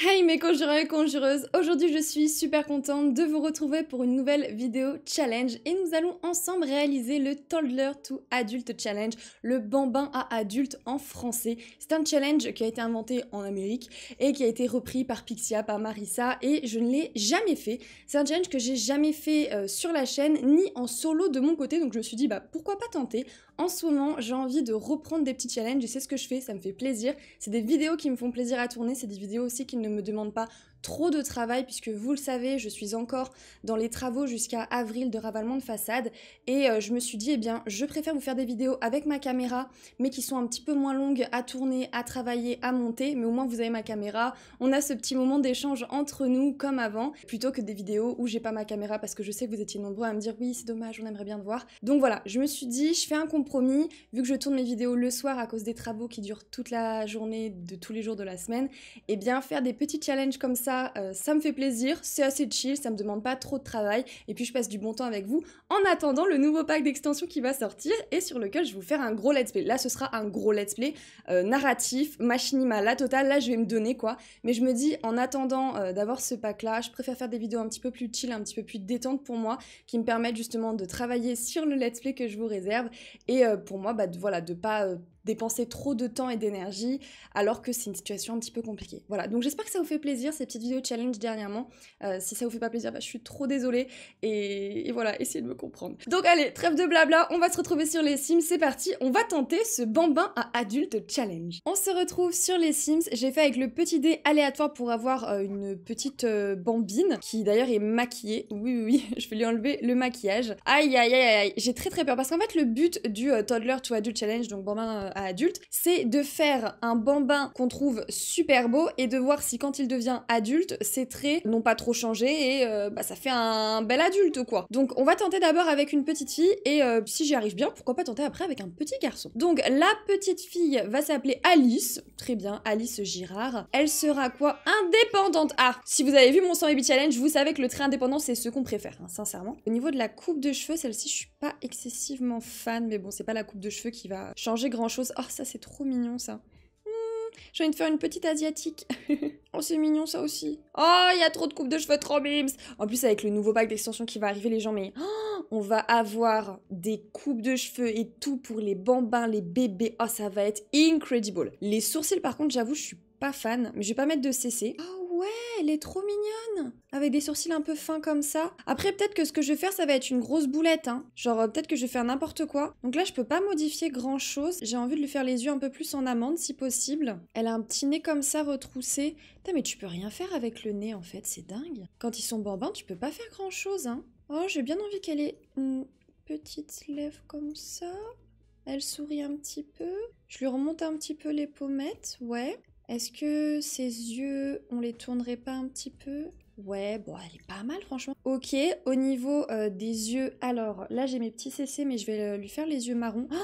Hey mes conjureurs et conjureuses, aujourd'hui je suis super contente de vous retrouver pour une nouvelle vidéo challenge et nous allons ensemble réaliser le Toddler to Adult Challenge, le bambin à adulte en français. C'est un challenge qui a été inventé en Amérique et qui a été repris par Pixia, par Marissa et je ne l'ai jamais fait. C'est un challenge que j'ai jamais fait euh, sur la chaîne ni en solo de mon côté donc je me suis dit bah pourquoi pas tenter en ce moment, j'ai envie de reprendre des petits challenges Je c'est ce que je fais, ça me fait plaisir. C'est des vidéos qui me font plaisir à tourner, c'est des vidéos aussi qui ne me demandent pas Trop de travail puisque vous le savez, je suis encore dans les travaux jusqu'à avril de ravalement de façade et euh, je me suis dit, eh bien, je préfère vous faire des vidéos avec ma caméra mais qui sont un petit peu moins longues à tourner, à travailler, à monter, mais au moins vous avez ma caméra, on a ce petit moment d'échange entre nous comme avant, plutôt que des vidéos où j'ai pas ma caméra parce que je sais que vous étiez nombreux à me dire oui c'est dommage, on aimerait bien te voir. Donc voilà, je me suis dit, je fais un compromis, vu que je tourne mes vidéos le soir à cause des travaux qui durent toute la journée de tous les jours de la semaine, et eh bien faire des petits challenges comme ça euh, ça, me fait plaisir, c'est assez chill, ça me demande pas trop de travail, et puis je passe du bon temps avec vous en attendant le nouveau pack d'extension qui va sortir et sur lequel je vais vous faire un gros let's play. Là, ce sera un gros let's play euh, narratif, machinima, la totale, là je vais me donner quoi. Mais je me dis, en attendant euh, d'avoir ce pack-là, je préfère faire des vidéos un petit peu plus chill, un petit peu plus détente pour moi, qui me permettent justement de travailler sur le let's play que je vous réserve, et pour moi, bah, voilà, de pas dépenser trop de temps et d'énergie alors que c'est une situation un petit peu compliquée. Voilà, donc j'espère que ça vous fait plaisir ces petites vidéos challenge dernièrement. Euh, si ça vous fait pas plaisir, bah, je suis trop désolée et, voilà, essayez de me comprendre. Donc allez, trêve de blabla, on va se retrouver sur les Sims, c'est parti, on va tenter ce bambin à adulte challenge. On se retrouve sur les Sims, j'ai fait avec le petit dé aléatoire pour avoir euh, une petite euh, bambine qui d'ailleurs est maquillée. Oui, oui, oui, je vais lui enlever le maquillage. Aïe, aïe, aïe, aïe, j'ai très très peur parce qu'en fait le but du toddler to adult challenge, donc bambin adulte, c'est de faire un bambin qu'on trouve super beau et de voir si quand il devient adulte, ses traits n'ont pas trop changé et euh, bah, ça fait un bel adulte quoi. Donc on va tenter d'abord avec une petite fille et euh, si j'y arrive bien, pourquoi pas tenter après avec un petit garçon. Donc la petite fille va s'appeler Alice, très bien, Alice Girard. Elle sera quoi Indépendante. Ah, si vous avez vu mon 100 Baby Challenge, vous savez que le trait indépendant c'est ce qu'on préfère, hein, sincèrement. Au niveau de la coupe de cheveux, celle-ci je suis pas excessivement fan, mais bon c'est pas la coupe de cheveux qui va changer grand chose Oh, ça, c'est trop mignon, ça. Hmm, j'ai envie de faire une petite asiatique. oh, c'est mignon, ça aussi. Oh, il y a trop de coupes de cheveux, trop bims. En plus, avec le nouveau pack d'extension qui va arriver, les gens, mais oh, on va avoir des coupes de cheveux et tout pour les bambins, les bébés. Oh, ça va être incredible. Les sourcils, par contre, j'avoue, je suis pas fan, mais je vais pas mettre de CC. Oh, ouais, elle est trop mignonne Avec des sourcils un peu fins comme ça. Après, peut-être que ce que je vais faire, ça va être une grosse boulette. Hein. Genre, euh, peut-être que je vais faire n'importe quoi. Donc là, je peux pas modifier grand-chose. J'ai envie de lui faire les yeux un peu plus en amande, si possible. Elle a un petit nez comme ça, retroussé. Putain, mais tu peux rien faire avec le nez, en fait. C'est dingue. Quand ils sont bambins, tu peux pas faire grand-chose. Hein. Oh, j'ai bien envie qu'elle ait une petite lèvre comme ça. Elle sourit un petit peu. Je lui remonte un petit peu les pommettes, ouais. Est-ce que ses yeux, on les tournerait pas un petit peu Ouais, bon, elle est pas mal, franchement. Ok, au niveau euh, des yeux, alors, là, j'ai mes petits CC, mais je vais euh, lui faire les yeux marrons. Oh,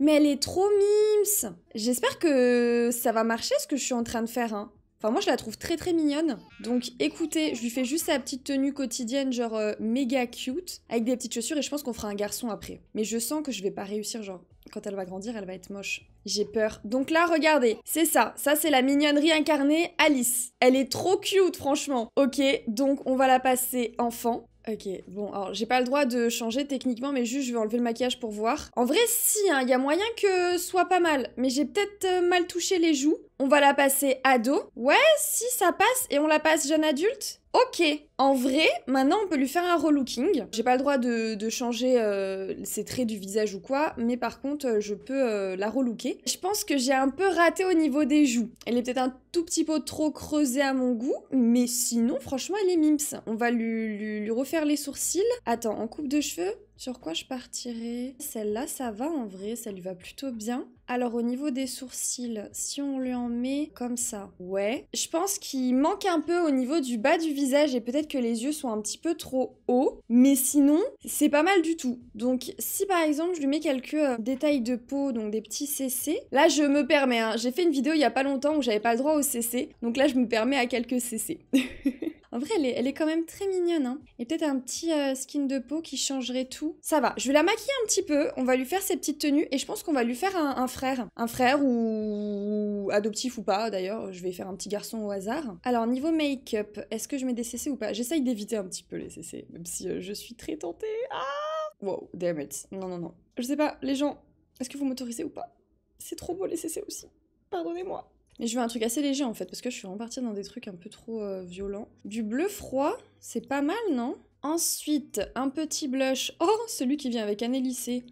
mais elle est trop mimes J'espère que ça va marcher, ce que je suis en train de faire, hein. Enfin, moi, je la trouve très, très mignonne. Donc, écoutez, je lui fais juste sa petite tenue quotidienne, genre euh, méga cute, avec des petites chaussures, et je pense qu'on fera un garçon après. Mais je sens que je vais pas réussir, genre, quand elle va grandir, elle va être moche. J'ai peur. Donc là, regardez, c'est ça. Ça, c'est la mignonnerie incarnée Alice. Elle est trop cute, franchement. Ok, donc on va la passer enfant. Ok, bon, alors j'ai pas le droit de changer techniquement, mais juste je vais enlever le maquillage pour voir. En vrai, si, il hein, y a moyen que soit pas mal, mais j'ai peut-être euh, mal touché les joues. On va la passer ado. Ouais, si, ça passe, et on la passe jeune adulte Ok, en vrai, maintenant on peut lui faire un relooking. J'ai pas le droit de, changer euh, ses traits du visage ou quoi, mais par contre, euh, je peux euh, la relooker. Je pense que j'ai un peu raté au niveau des joues. Elle est peut-être un tout petit peu trop creusée à mon goût, mais sinon, franchement, elle est mimps. On va lui, refaire les sourcils. Attends, en coupe de cheveux, sur quoi je partirais Celle-là, ça va en vrai, ça lui va plutôt bien. Alors au niveau des sourcils, si on lui en met comme ça, ouais. Je pense qu'il manque un peu au niveau du bas du visage et peut-être que les yeux sont un petit peu trop hauts. Mais sinon, c'est pas mal du tout. Donc si par exemple je lui mets quelques euh, détails de peau, donc des petits CC, là je me permets. Hein. J'ai fait une vidéo il y a pas longtemps où j'avais pas le droit au CC. Donc là je me permets à quelques CC. En vrai, elle est, quand même très mignonne. Hein. Et peut-être un petit euh, skin de peau qui changerait tout. Ça va, je vais la maquiller un petit peu. On va lui faire ses petites tenues et je pense qu'on va lui faire un, frère. Un frère ou adoptif ou pas d'ailleurs. Je vais faire un petit garçon au hasard. Alors, niveau make-up, est-ce que je mets des CC ou pas J'essaye d'éviter un petit peu les CC, même si euh, je suis très tentée. Ah Wow, damn it. Non, non, non. Je sais pas, les gens, est-ce que vous m'autorisez ou pas C'est trop beau les CC aussi. Pardonnez-moi. Mais je veux un truc assez léger en fait, parce que je suis partie dans des trucs un peu trop euh, violents. Du bleu froid, c'est pas mal, non Ensuite, un petit blush. Oh, celui qui vient avec un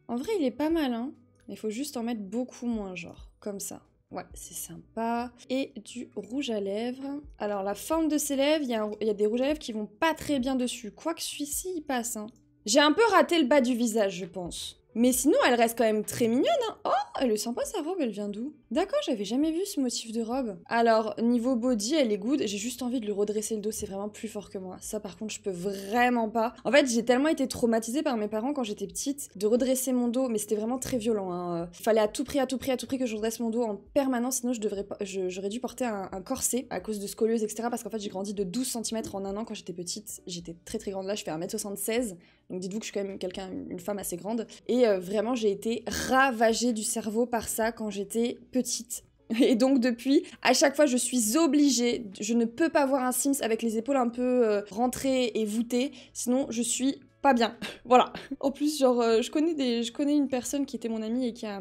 En vrai, il est pas mal, hein. il faut juste en mettre beaucoup moins, genre, comme ça. Ouais, c'est sympa. Et du rouge à lèvres. Alors, la forme de ses lèvres, il y, y, a des rouges à lèvres qui vont pas très bien dessus. Quoique celui-ci, il passe, hein. J'ai un peu raté le bas du visage, je pense. Mais sinon, elle reste quand même très mignonne. Hein. Oh, elle sent pas sa robe, elle vient d'où D'accord, j'avais jamais vu ce motif de robe. Alors, niveau body, elle est good. J'ai juste envie de lui redresser le dos, c'est vraiment plus fort que moi. Ça, par contre, je peux vraiment pas. En fait, j'ai tellement été traumatisée par mes parents quand j'étais petite de redresser mon dos, mais c'était vraiment très violent. Il hein. euh, fallait à tout prix, à tout prix, à tout prix que je redresse mon dos en permanence, sinon je devrais j'aurais dû porter un, corset à cause de scoliose, etc. Parce qu'en fait, j'ai grandi de 12 cm en un an quand j'étais petite. J'étais très très grande là, je fais 1m76. Donc dites-vous que je suis quand même quelqu'un, une femme assez grande. Et euh, vraiment, j'ai été ravagée du cerveau par ça quand j'étais petite. Et donc depuis, à chaque fois, je suis obligée, je ne peux pas voir un Sims avec les épaules un peu euh, rentrées et voûtées, sinon je suis pas bien. voilà. En plus, genre, euh, je, connais des, je connais une personne qui était mon amie et qui a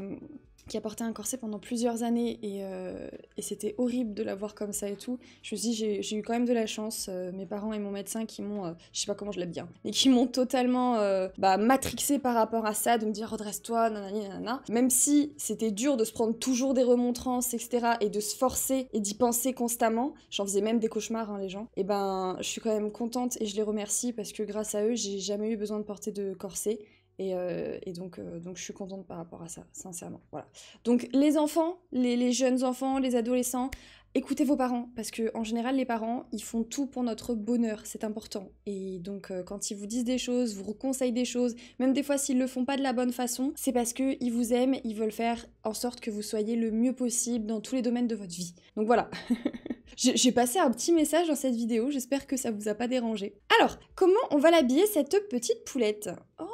qui a porté un corset pendant plusieurs années et, euh, c'était horrible de l'avoir comme ça et tout. Je me suis dit, j'ai eu quand même de la chance. Euh, mes parents et mon médecin qui m'ont, euh, je sais pas comment je l'aime bien, Et mais qui m'ont totalement bah, matrixé par rapport à ça, de me dire redresse-toi, nanani, nanana. Même si c'était dur de se prendre toujours des remontrances, etc., et de se forcer et d'y penser constamment, j'en faisais même des cauchemars, hein, les gens, et ben je suis quand même contente et je les remercie parce que grâce à eux, j'ai jamais eu besoin de porter de corset. Euh, et, donc, euh, donc, je suis contente par rapport à ça, sincèrement. Voilà. Donc, les enfants, les, jeunes enfants, les adolescents, écoutez vos parents, parce que en général, les parents, ils font tout pour notre bonheur, c'est important. Et donc, euh, quand ils vous disent des choses, vous conseillent des choses, même des fois s'ils le font pas de la bonne façon, c'est parce qu'ils vous aiment, ils veulent faire en sorte que vous soyez le mieux possible dans tous les domaines de votre vie. Donc voilà. J'ai passé un petit message dans cette vidéo, j'espère que ça vous a pas dérangé. Alors, comment on va l'habiller cette petite poulette oh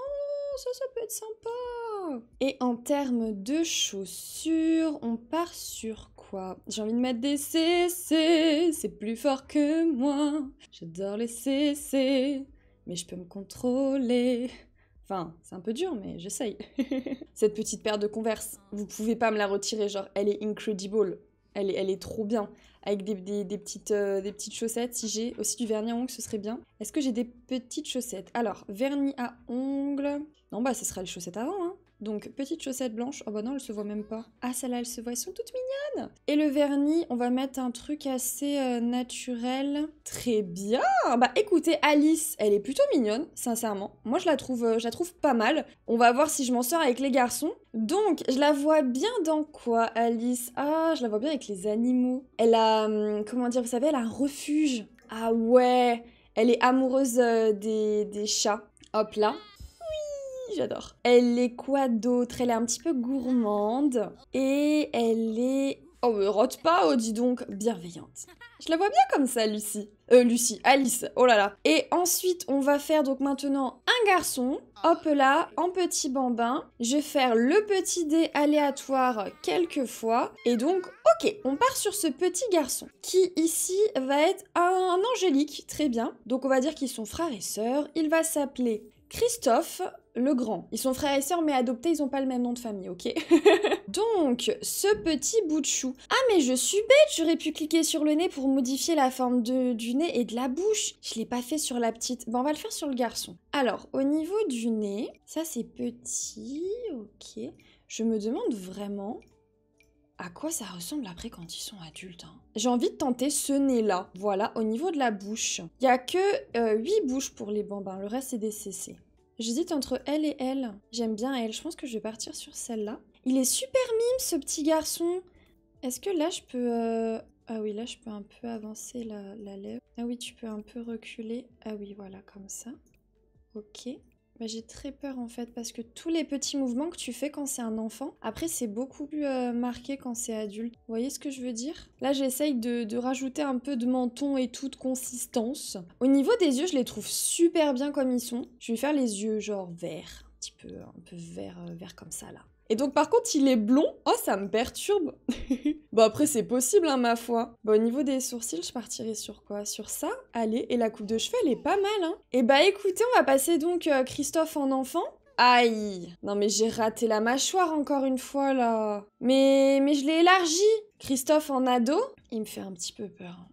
ça, ça peut être sympa. Et en termes de chaussures, on part sur quoi J'ai envie de mettre des CC, c'est plus fort que moi. J'adore les CC, mais je peux me contrôler. Enfin, c'est un peu dur, mais j'essaye. Cette petite paire de converse, vous pouvez pas me la retirer, genre elle est incredible. Elle est, trop bien. Avec des, petites, euh, des petites chaussettes. Si j'ai aussi du vernis à ongles, ce serait bien. Est-ce que j'ai des petites chaussettes Alors, vernis à ongles. Non, bah, ce sera les chaussettes avant. Hein. Donc petite chaussette blanche, oh bah non elle se voit même pas. Ah celle-là elle se voit, elles sont toutes mignonnes Et le vernis, on va mettre un truc assez euh, naturel. Très bien Bah écoutez Alice, elle est plutôt mignonne, sincèrement. Moi je la trouve, euh, je la trouve pas mal. On va voir si je m'en sors avec les garçons. Donc je la vois bien dans quoi Alice Ah je la vois bien avec les animaux. Elle a, hum, comment dire, vous savez, elle a un refuge. Ah ouais elle est amoureuse euh, des, des chats. Hop là, j'adore. Elle est quoi d'autre Elle est un petit peu gourmande et elle est... Oh, me rote pas, oh, dis donc, bienveillante. Je la vois bien comme ça, Lucie. Euh, Lucie, Alice, oh là là. Et ensuite, on va faire donc maintenant un garçon. Hop là, en petit bambin. Je vais faire le petit dé aléatoire quelques fois. Et donc, ok, on part sur ce petit garçon qui ici va être un angélique, très bien. Donc on va dire qu'ils sont frères et sœurs. Il va s'appeler Christophe le Grand. Ils sont frères et sœurs, mais adoptés, ils n'ont pas le même nom de famille, ok Donc, ce petit bout de chou. Ah, mais je suis bête, j'aurais pu cliquer sur le nez pour modifier la forme du nez et de la bouche. Je l'ai pas fait sur la petite. Bon, on va le faire sur le garçon. Alors, au niveau du nez, ça c'est petit, ok. Je me demande vraiment à quoi ça ressemble après quand ils sont adultes. Hein J'ai envie de tenter ce nez-là, voilà, au niveau de la bouche. Il n'y a que 8 euh, bouches pour les bambins, le reste c'est des CC. J'hésite entre elle et elle. J'aime bien elle, je pense que je vais partir sur celle-là. Il est super mime ce petit garçon. Est-ce que là je peux... Euh, ah oui, là je peux un peu avancer la, la lèvre. Ah oui, tu peux un peu reculer. Ah oui, voilà, comme ça. Ok. Bah, j'ai très peur en fait parce que tous les petits mouvements que tu fais quand c'est un enfant, après c'est beaucoup plus euh, marqué quand c'est adulte. Vous voyez ce que je veux dire Là j'essaye de, rajouter un peu de menton et tout de consistance. Au niveau des yeux, je les trouve super bien comme ils sont. Je vais faire les yeux genre verts, un petit peu, un peu vert, euh, vert comme ça là. Et donc par contre, il est blond. Oh, ça me perturbe. bon après, c'est possible, hein, ma foi. Bon, au niveau des sourcils, je partirai sur quoi Sur ça Allez, et la coupe de cheveux, elle est pas mal, hein Eh bah écoutez, on va passer donc euh, Christophe en enfant. Aïe Non mais j'ai raté la mâchoire encore une fois, là. Mais, mais je l'ai élargi. Christophe en ado, il me fait un petit peu peur. Hein.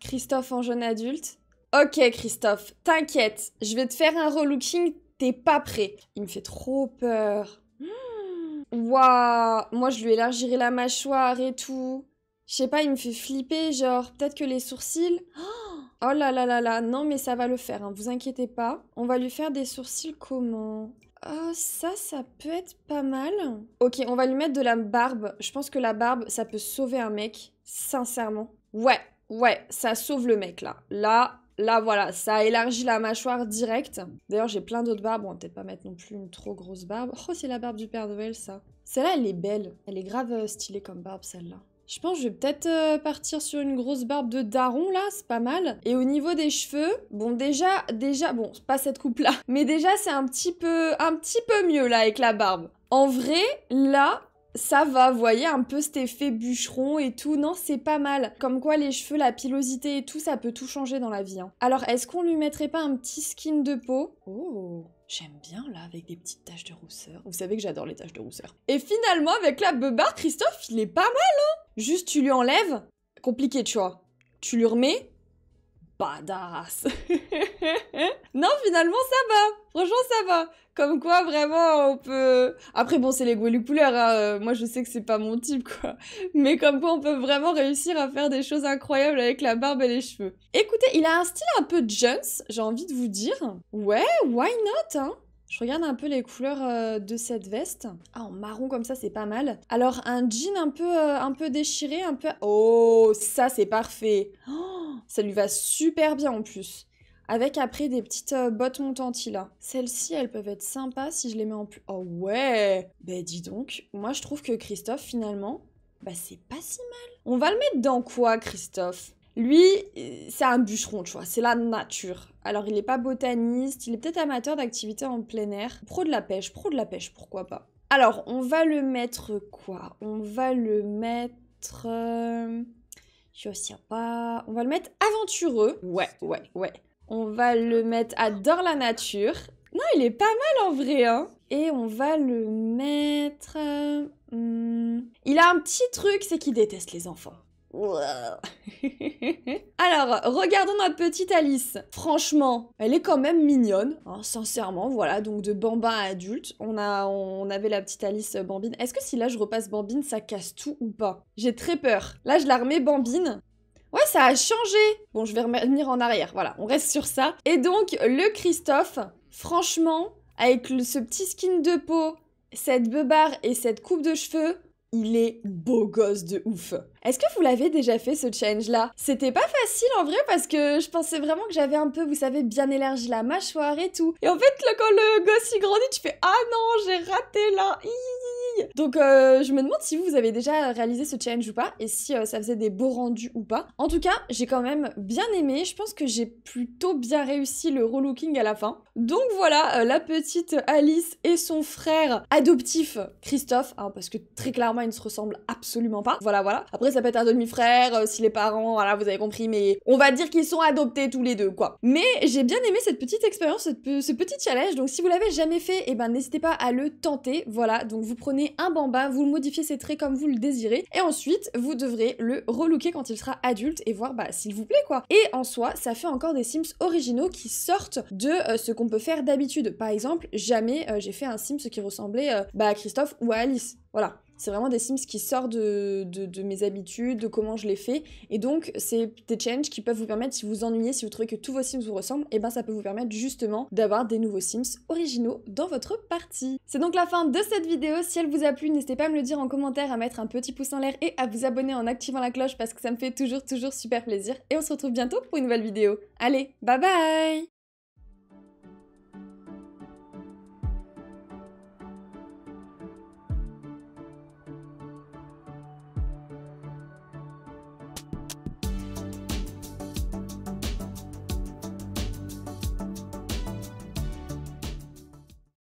Christophe en jeune adulte. Ok Christophe, t'inquiète, je vais te faire un relooking, t'es pas prêt. Il me fait trop peur. Waouh, moi je lui élargirais la mâchoire et tout. Je sais pas, il me fait flipper, genre peut-être que les sourcils. Oh là là là là, non mais ça va le faire, hein, vous inquiétez pas. On va lui faire des sourcils comment Oh, ça, ça peut être pas mal. Ok, on va lui mettre de la barbe. Je pense que la barbe, ça peut sauver un mec, sincèrement. Ouais, ouais, ça sauve le mec là. Là, Là, voilà, ça élargit la mâchoire directe. D'ailleurs, j'ai plein d'autres barbes. on va peut-être pas mettre non plus une trop grosse barbe. Oh, c'est la barbe du Père Noël, ça. Celle-là, elle est belle. Elle est grave euh, stylée comme barbe, celle-là. Je pense que je vais peut-être euh, partir sur une grosse barbe de daron là, c'est pas mal. Et au niveau des cheveux, bon déjà, déjà, bon, pas cette coupe là, mais déjà c'est un petit peu, un petit peu mieux là avec la barbe. En vrai, là, ça va, vous voyez, un peu cet effet bûcheron et tout. Non, c'est pas mal. Comme quoi, les cheveux, la pilosité et tout, ça peut tout changer dans la vie. Hein. Alors, est-ce qu'on lui mettrait pas un petit skin de peau Oh J'aime bien là avec des petites taches de rousseur. Vous savez que j'adore les taches de rousseur. Et finalement avec la bubard, Christophe, il est pas mal hein Juste tu lui enlèves, compliqué tu vois. Tu lui remets, badass. non finalement ça va. Franchement, ça va. Comme quoi, vraiment, on peut. Après, bon, c'est les goûts hein, euh, Moi, je sais que c'est pas mon type, quoi. Mais comme quoi, on peut vraiment réussir à faire des choses incroyables avec la barbe et les cheveux. Écoutez, il a un style un peu Jones, j'ai envie de vous dire. Ouais, why not, hein je regarde un peu les couleurs euh, de cette veste. Ah, en marron comme ça, c'est pas mal. Alors, un jean un peu, euh, un peu déchiré, un peu... Oh, ça, c'est parfait. Oh, ça lui va super bien en plus avec après des petites euh, bottes montantes là. Celles-ci, elles peuvent être sympas si je les mets en plus. Oh ouais Ben dis donc, moi je trouve que Christophe finalement, bah c'est pas si mal. On va le mettre dans quoi Christophe lui, euh, c'est un bûcheron, tu vois, c'est la nature. Alors, il est pas botaniste, il est peut-être amateur d'activités en plein air. Pro de la pêche, pro de la pêche, pourquoi pas. Alors, on va le mettre quoi On va le mettre... Euh, je sais pas. On va le mettre aventureux. Ouais, ouais, ouais. On va le mettre à la nature. Non, il est pas mal en vrai, hein. Et on va le mettre. Hmm. Il a un petit truc, c'est qu'il déteste les enfants. Alors, regardons notre petite Alice. Franchement, elle est quand même mignonne, hein, sincèrement. Voilà, donc de bambin à adulte, on, a, on avait la petite Alice euh, Bambine. Est-ce que si là je repasse Bambine, ça casse tout ou pas J'ai très peur. Là, je la remets Bambine. Ouais, ça a changé. Bon, je vais revenir en arrière. Voilà, on reste sur ça. Et donc, le Christophe, franchement, avec ce petit skin de peau, cette beubare et cette coupe de cheveux, il est beau gosse de ouf. Est-ce que vous l'avez déjà fait ce challenge là C'était pas facile en vrai parce que je pensais vraiment que j'avais un peu, vous savez, bien élargi la mâchoire et tout. Et en fait, quand le gosse il grandit, tu fais Ah non, j'ai raté là. Donc euh, je me demande si vous, avez déjà réalisé ce challenge ou pas, et si euh, ça faisait des beaux rendus ou pas. En tout cas, j'ai quand même bien aimé, je pense que j'ai plutôt bien réussi le relooking à la fin. Donc voilà, euh, la petite Alice et son frère adoptif Christophe, hein, parce que très clairement ils ne se ressemblent absolument pas. Voilà, voilà. Après ça peut être un demi-frère, si les parents, voilà, vous avez compris, mais on va dire qu'ils sont adoptés tous les deux, quoi. Mais j'ai bien aimé cette petite expérience, ce petit challenge, donc si vous l'avez jamais fait, eh ben n'hésitez pas à le tenter, voilà, donc vous prenez un bamba, vous le modifiez ses traits comme vous le désirez, et ensuite vous devrez le relooker quand il sera adulte et voir bah s'il vous plaît quoi. Et en soi, ça fait encore des Sims originaux qui sortent de euh, ce qu'on peut faire d'habitude. Par exemple, jamais euh, j'ai fait un Sims qui ressemblait euh, bah, à Christophe ou à Alice. Voilà, c'est vraiment des Sims qui sortent de, mes habitudes, de comment je les fais. Et donc, c'est des changes qui peuvent vous permettre, si vous vous ennuyez, si vous trouvez que tous vos Sims vous ressemblent, et eh bien ça peut vous permettre justement d'avoir des nouveaux Sims originaux dans votre partie. C'est donc la fin de cette vidéo. Si elle vous a plu, n'hésitez pas à me le dire en commentaire, à mettre un petit pouce en l'air et à vous abonner en activant la cloche parce que ça me fait toujours, toujours super plaisir. Et on se retrouve bientôt pour une nouvelle vidéo. Allez, bye bye